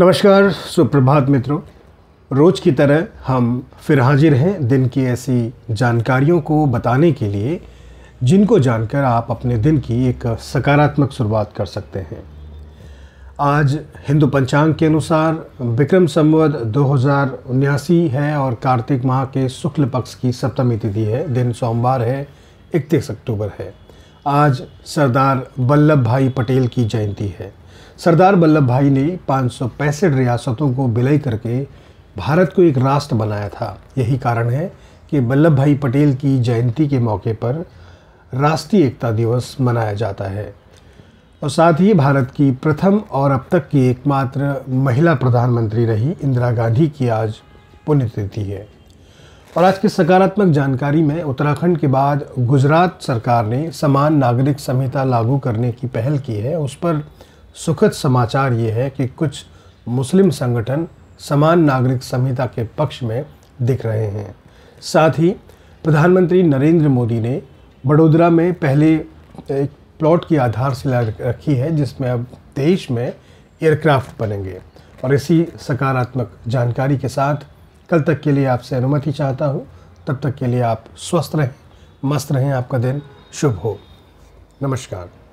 नमस्कार सुप्रभात मित्रों रोज की तरह हम फिर हाजिर हैं दिन की ऐसी जानकारियों को बताने के लिए जिनको जानकर आप अपने दिन की एक सकारात्मक शुरुआत कर सकते हैं आज हिंदू पंचांग के अनुसार विक्रम संवत दो है और कार्तिक माह के शुक्ल पक्ष की सप्तमी तिथि है दिन सोमवार है इकतीस अक्टूबर है आज सरदार वल्लभ भाई पटेल की जयंती है सरदार वल्लभ भाई ने पाँच रियासतों को विलय करके भारत को एक राष्ट्र बनाया था यही कारण है कि वल्लभ भाई पटेल की जयंती के मौके पर राष्ट्रीय एकता दिवस मनाया जाता है और साथ ही भारत की प्रथम और अब तक की एकमात्र महिला प्रधानमंत्री रही इंदिरा गांधी की आज पुण्यतिथि है और आज की सकारात्मक जानकारी में उत्तराखंड के बाद गुजरात सरकार ने समान नागरिक संहिता लागू करने की पहल की है उस पर सुखद समाचार ये है कि कुछ मुस्लिम संगठन समान नागरिक संहिता के पक्ष में दिख रहे हैं साथ ही प्रधानमंत्री नरेंद्र मोदी ने बड़ोदरा में पहले एक प्लॉट की आधारशिला रखी है जिसमें अब देश में एयरक्राफ्ट बनेंगे और इसी सकारात्मक जानकारी के साथ कल तक के लिए आपसे अनुमति चाहता हूँ तब तक के लिए आप स्वस्थ रहें मस्त रहें आपका दिन शुभ हो नमस्कार